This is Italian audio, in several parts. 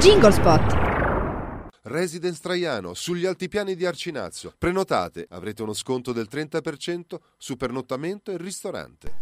Jingle Spot. Residence Traiano sugli altipiani di Arcinazzo. Prenotate, avrete uno sconto del 30% su pernottamento e ristorante.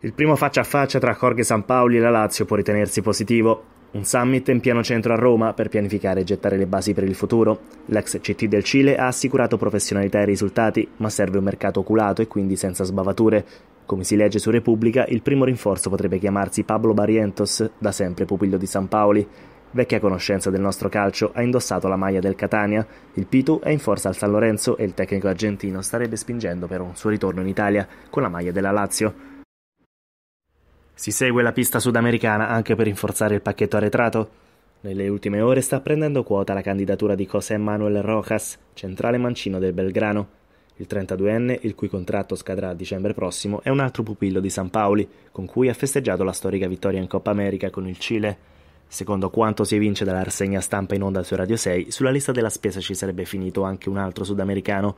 Il primo faccia a faccia tra Jorge Paoli e la Lazio può ritenersi positivo. Un summit in piano centro a Roma per pianificare e gettare le basi per il futuro. L'ex CT del Cile ha assicurato professionalità e risultati, ma serve un mercato oculato e quindi senza sbavature. Come si legge su Repubblica, il primo rinforzo potrebbe chiamarsi Pablo Barrientos, da sempre pupillo di San Paoli. Vecchia conoscenza del nostro calcio, ha indossato la maglia del Catania, il Pitu è in forza al San Lorenzo e il tecnico argentino starebbe spingendo per un suo ritorno in Italia con la maglia della Lazio. Si segue la pista sudamericana anche per rinforzare il pacchetto arretrato? Nelle ultime ore sta prendendo quota la candidatura di José Manuel Rojas, centrale mancino del Belgrano. Il 32enne, il cui contratto scadrà a dicembre prossimo, è un altro pupillo di San Paoli, con cui ha festeggiato la storica vittoria in Coppa America con il Cile. Secondo quanto si evince dalla rassegna stampa in onda su Radio 6, sulla lista della spesa ci sarebbe finito anche un altro sudamericano.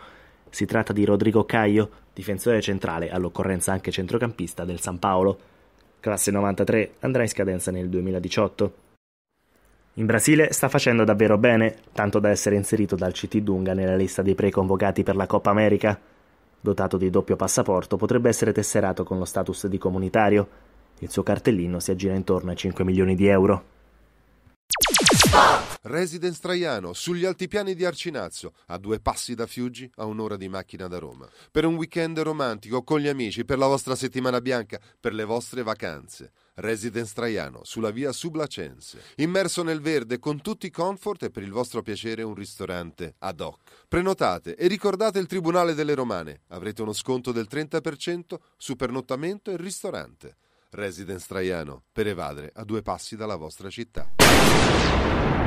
Si tratta di Rodrigo Caio, difensore centrale, all'occorrenza anche centrocampista del San Paolo. Classe 93 andrà in scadenza nel 2018. In Brasile sta facendo davvero bene, tanto da essere inserito dal CT Dunga nella lista dei preconvocati per la Coppa America. Dotato di doppio passaporto, potrebbe essere tesserato con lo status di comunitario. Il suo cartellino si aggira intorno ai 5 milioni di euro. Residence Traiano, sugli altipiani di Arcinazzo, a due passi da Fiuggi, a un'ora di macchina da Roma. Per un weekend romantico con gli amici, per la vostra settimana bianca, per le vostre vacanze. Residence Traiano, sulla via Sublacense. Immerso nel verde con tutti i comfort e per il vostro piacere un ristorante ad hoc. Prenotate e ricordate il Tribunale delle Romane. Avrete uno sconto del 30% su pernottamento e ristorante. Residence Traiano, per evadere a due passi dalla vostra città.